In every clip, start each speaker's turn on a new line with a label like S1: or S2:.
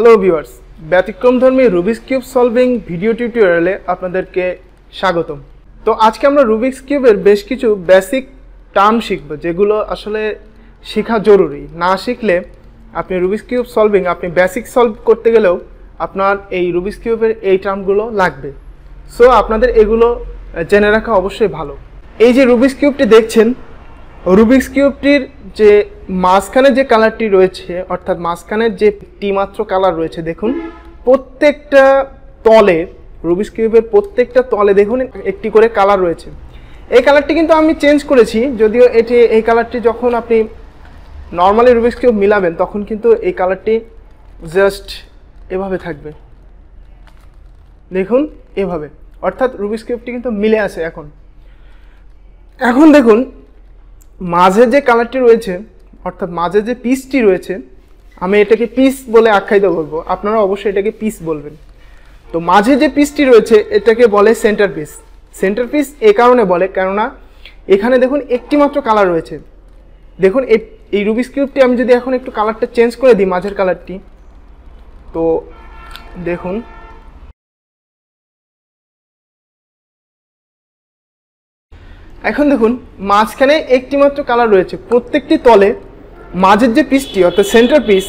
S1: hello viewers ব্যতিক্রমধর্মী Rubik's cube solving video টিউটোরিয়ালে আপনাদেরকে স্বাগতম তো আজকে আমরা রুবিক্স কিউবের বেশ কিছু বেসিক টার্ম শিখব যেগুলো আসলে শেখা জরুরি না শিখলে আপনি রুবিক্স কিউব সলভিং আপনি বেসিক সলভ করতে গেলেও আপনার এই রুবিক্স কিউবের এই টার্মগুলো লাগবে সো আপনাদের এগুলো জেনে রাখা অবশ্যই ভালো এই যে রুবিক্স কিউবটি দেখছেন রুবিক্স কিউবটির যে মাঝখানে যে কালারটি রয়েছে অর্থাৎ মাঝখানের যে টিমাত্র কালার রয়েছে দেখুন প্রত্যেকটা তলে রুবিস কিউবের প্রত্যেকটা তলে দেখুন একটি করে কালার রয়েছে এই কালারটি কিন্তু আমি চেঞ্জ করেছি যদিও এটি এই কালারটি যখন আপনি নর্মালি রুবিস কিউব মিলাবেন তখন কিন্তু এই কালারটি জাস্ট এভাবে থাকবে দেখুন এভাবে অর্থাৎ রুবিস কিউবটি কিন্তু মিলে আছে এখন এখন দেখুন মাঝে যে কালারটি রয়েছে অর্থাৎ মাঝে যে পিসটি রয়েছে আমি এটাকে পিস বলে আখ্যায়িত করব আপনারা অবশ্যই এটাকে পিস বলবেন তো মাঝে যে পিসটি রয়েছে এটাকে বলে সেন্টার পিস সেন্টার পিস এ কারণে বলে কেননা এখানে দেখুন একটি মাত্র কালার রয়েছে দেখুন এই রুবিস কিউবটি আমি যদি এখন একটু কালারটা চেঞ্জ করে দিই মাঝের কালারটি তো দেখুন এখন দেখুন মাঝখানে একটি মাত্র কালার রয়েছে প্রত্যেকটি তলে মাঝের যে পিসটি অর্থাৎ সেন্টার পিস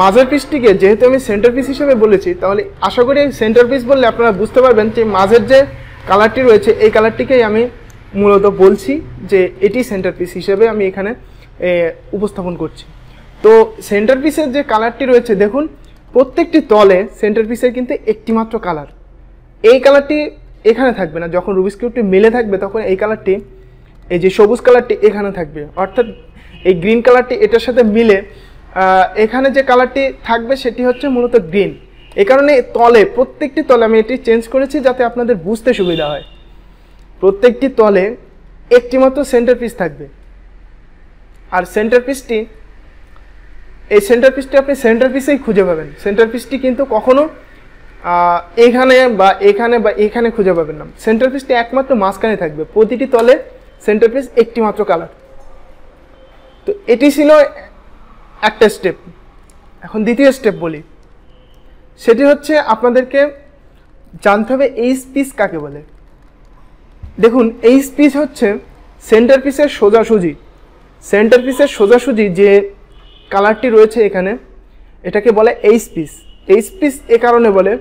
S1: মাঝের পিসটিকে যেহেতু আমি সেন্টার পিস হিসেবে বলেছি তাহলে আশা করি সেন্টার পিস বললে আপনারা বুঝতে পারবেন যে মাঝের যে কালারটি রয়েছে এই কালারটিকেই আমি মূলত বলছি যে এটি সেন্টার পিস হিসেবে আমি এখানে উপস্থাপন করছি তো সেন্টার পিসের যে কালারটি রয়েছে দেখুন প্রত্যেকটি তলে সেন্টার পিসের কিন্তু একটিমাত্র কালার এই কালারটি এখানে থাকবে না যখন রুবিস কিউবটি মেলে থাকবে তখন এই কালারটি এই যে সবুজ কালারটি এখানে থাকবে অর্থাৎ এই গ্রিন কালারটি এটার সাথে মিলে এখানে যে কালারটি থাকবে সেটি হচ্ছে মূলত গ্রিন এ কারণে তলে প্রত্যেকটি তলে আমি এটি চেঞ্জ করেছি যাতে আপনাদের বুঝতে সুবিধা হয় প্রত্যেকটি তলে একটি মাত্র সেন্টার পিস থাকবে আর সেন্টার পিসটি এই সেন্টার পিসটি আপনি সেন্টার পিসেই খুঁজে পাবেন সেন্টার পিসটি কিন্তু কখনো এখানে বা এখানে বা এখানে খুঁজে পাবেন না সেন্টার পিসটি একমাত্র মাঝখানে থাকবে প্রতিটি তলে সেন্টার পিস একটি মাত্র কালার তো এটি ছিল একটা স্টেপ এখন দ্বিতীয় স্টেপ বলি সেটি হচ্ছে আপনাদেরকে জানতে হবে এইচ স্পিস কাকে বলে দেখুন এইচ স্পিস হচ্ছে সেন্টার পিসের সোজাসুজি সেন্টার পিসের সোজাসুজি যে কালারটি রয়েছে এখানে এটাকে বলে এইচ পিস এইচ পিস এ কারণে বলে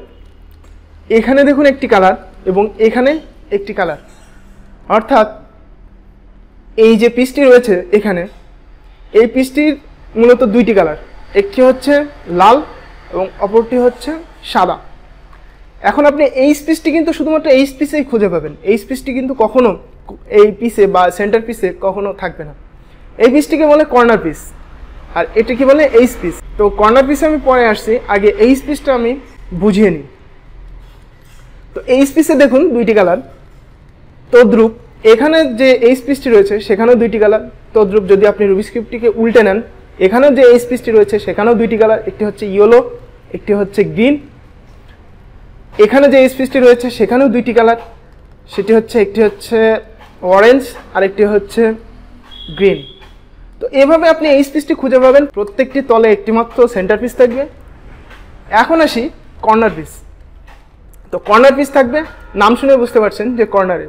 S1: এখানে দেখুন একটি কালার এবং এখানে একটি কালার অর্থাৎ এই যে পিসটি রয়েছে এখানে এই পিসটির মূলত দুইটি কালার একটি হচ্ছে লাল এবং অপরটি হচ্ছে সাদা এখন আপনি এই স্পিসটি কিন্তু শুধুমাত্র এই স্পিসেই খুঁজে পাবেন এই স্পিসটি কিন্তু কখনো এই পিসে বা সেন্টার পিসে কখনো থাকবে না এই পিসটিকে বলে কর্নার পিস আর এটা কি বলে এইচ পিস তো কর্নার পিসে আমি পরে আসছি আগে এইচ পিসটা আমি বুঝিয়ে নিই তো এইচ পিসে দেখুন দুইটি কালার তদ্রুপ এখানে যে এইচ পিসটি রয়েছে সেখানেও দুইটি কালার তদ্রুপ যদি আপনি রুবিস কিউবটিকে উল্টে নেন এখানেও যে এই স্পিচটি রয়েছে সেখানেও দুইটি কালার একটি হচ্ছে ইয়েলো একটি হচ্ছে গ্রিন এখানে যে স্পিচটি রয়েছে সেখানেও দুইটি কালার সেটি হচ্ছে একটি হচ্ছে অরেঞ্জ আর একটি হচ্ছে গ্রিন তো এভাবে আপনি এই স্পিচটি খুঁজে পাবেন প্রত্যেকটি তলে একটি মাত্র সেন্টার পিস থাকবে এখন আসি কর্নার পিস তো কর্নার পিস থাকবে নাম শুনে বুঝতে পারছেন যে কর্নারে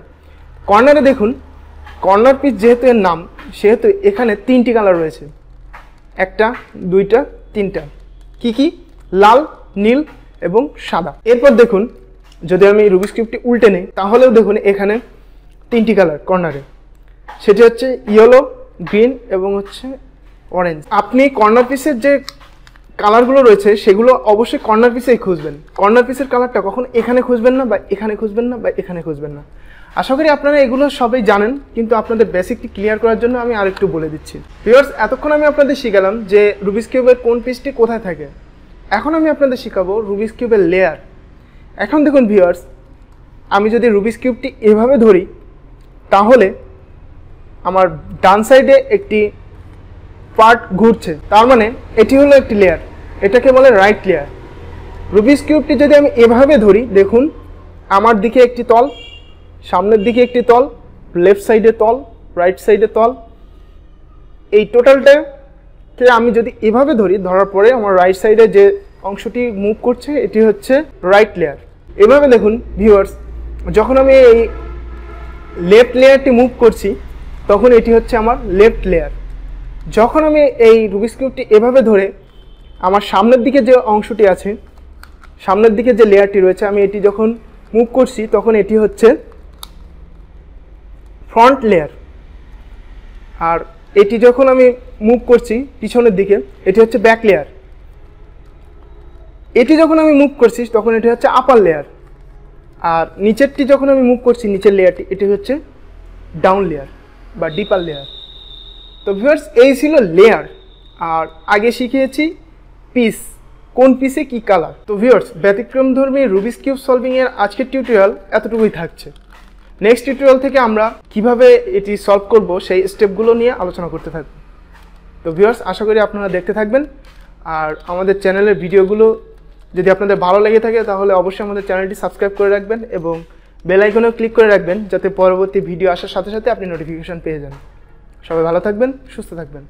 S1: কর্নারে দেখুন কর্নার পিস যেহেতু এর নাম সেহেতু এখানে তিনটি কালার রয়েছে একটা দুইটা তিনটা কি কি লাল নীল এবং সাদা এরপর দেখুন যদি আমি রুবি স্ক্রিপ্টটি উল্টে নিই তাহলেও দেখুন এখানে তিনটি কালার কর্নারে সেটি হচ্ছে ইয়েলো গ্রিন এবং হচ্ছে অরেঞ্জ আপনি কর্নার পিসের যে কালারগুলো রয়েছে সেগুলো অবশ্যই কর্নার পিসেই খুঁজবেন কর্নার পিসের কালারটা কখন এখানে খুঁজবেন না বা এখানে খুঁজবেন না বা এখানে খুঁজবেন না আশা করি আপনারা এগুলো সবাই জানেন কিন্তু আপনাদের বেসিকটি ক্লিয়ার করার জন্য আমি আরেকটু বলে দিচ্ছি ভিউয়ার্স এতক্ষণ আমি আপনাদের শিখালাম যে রুবিস কিউবের কোন পিসটি কোথায় থাকে এখন আমি আপনাদের শেখাবো রুবিস কিউবের লেয়ার এখন দেখুন ভিউয়ার্স আমি যদি রুবিস কিউবটি এভাবে ধরি তাহলে আমার ডান সাইডে একটি পার্ট ঘুরছে তার মানে এটি হলো একটি লেয়ার এটাকে বলে রাইট লেয়ার রুবিস কিউবটি যদি আমি এভাবে ধরি দেখুন আমার দিকে একটি তল সামনের দিকে একটি তল লেফট সাইডে তল রাইট সাইডে তল এই টোটালটাকে আমি যদি এভাবে ধরি ধরার পরে আমার রাইট সাইডে যে অংশটি মুভ করছে এটি হচ্ছে রাইট লেয়ার এভাবে দেখুন ভিউয়ার্স যখন আমি এই লেফট লেয়ারটি মুভ করছি তখন এটি হচ্ছে আমার লেফট লেয়ার যখন আমি এই রুবিস কিউবটি এভাবে ধরে আমার সামনের দিকে যে অংশটি আছে সামনের দিকে যে লেয়ারটি রয়েছে আমি এটি যখন মুভ করছি তখন এটি হচ্ছে ফ্রন্ট লেয়ার আর এটি যখন আমি মুভ করছি পিছনের দিকে এটি হচ্ছে ব্যাক লেয়ার এটি যখন আমি মুভ করছি তখন এটি হচ্ছে আপার লেয়ার আর নিচেরটি যখন আমি মুভ করছি নিচের লেয়ারটি এটি হচ্ছে ডাউন লেয়ার বা ডিপার লেয়ার তো ভিউয়ার্স এই ছিল লেয়ার আর আগে শিখিয়েছি পিস কোন পিসে কি কালার তো ভিউয়ার্স ব্যতিক্রমধর্মী রুবিস কিউব সলভিংয়ের আজকের টিউটোরিয়াল এতটুকুই থাকছে নেক্সট টিউটোরিয়াল থেকে আমরা কিভাবে এটি সলভ করব সেই স্টেপগুলো নিয়ে আলোচনা করতে থাকব তো ভিউয়ার্স আশা করি আপনারা দেখতে থাকবেন আর আমাদের চ্যানেলের ভিডিওগুলো যদি আপনাদের ভালো লেগে থাকে তাহলে অবশ্যই আমাদের চ্যানেলটি সাবস্ক্রাইব করে রাখবেন এবং বেল আইকনেও ক্লিক করে রাখবেন যাতে পরবর্তী ভিডিও আসার সাথে সাথে আপনি নোটিফিকেশান পেয়ে যান সবাই ভালো থাকবেন সুস্থ থাকবেন